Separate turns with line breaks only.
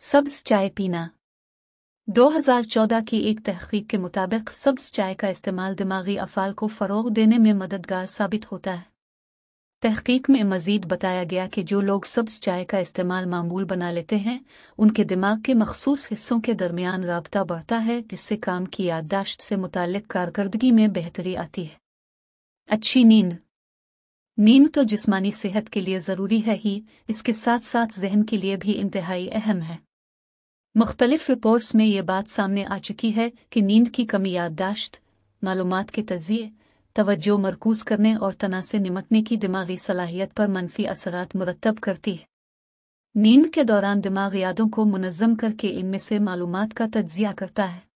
सब्ज चाय पीना 2014 की एक तहकीक के मुताबिक सब्ज चाय का इस्तेमाल दिमागी अफाल को फ़रोग देने में मददगार साबित होता है तहकीक में मजीद बताया गया कि जो लोग सब्ज चाय का इस्तेमाल मामूल बना लेते हैं उनके दिमाग के मखसूस हिस्सों के दरमियान रबता बढ़ता है जिससे काम की याददाश्त से मुतल कारकर्दगी में बेहतरी आती है अच्छी नींद नींद तो जिसमानी सेहत के लिए ज़रूरी है ही इसके साथ साथ जहन के लिए भी इंतहाई अहम है मुख्तलिफ रिपोर्ट्स में ये बात सामने आ चुकी है कि नींद की कमी याददाश्त मालूम के तजिये तोज्जो मरकूज करने और तना से निमटने की दिमागी सलाहियत पर मनफी असर मुरतब करती है नींद के दौरान दिमाग यादों को मुनज़म करके इनमें से मालूम का तज्जिया करता है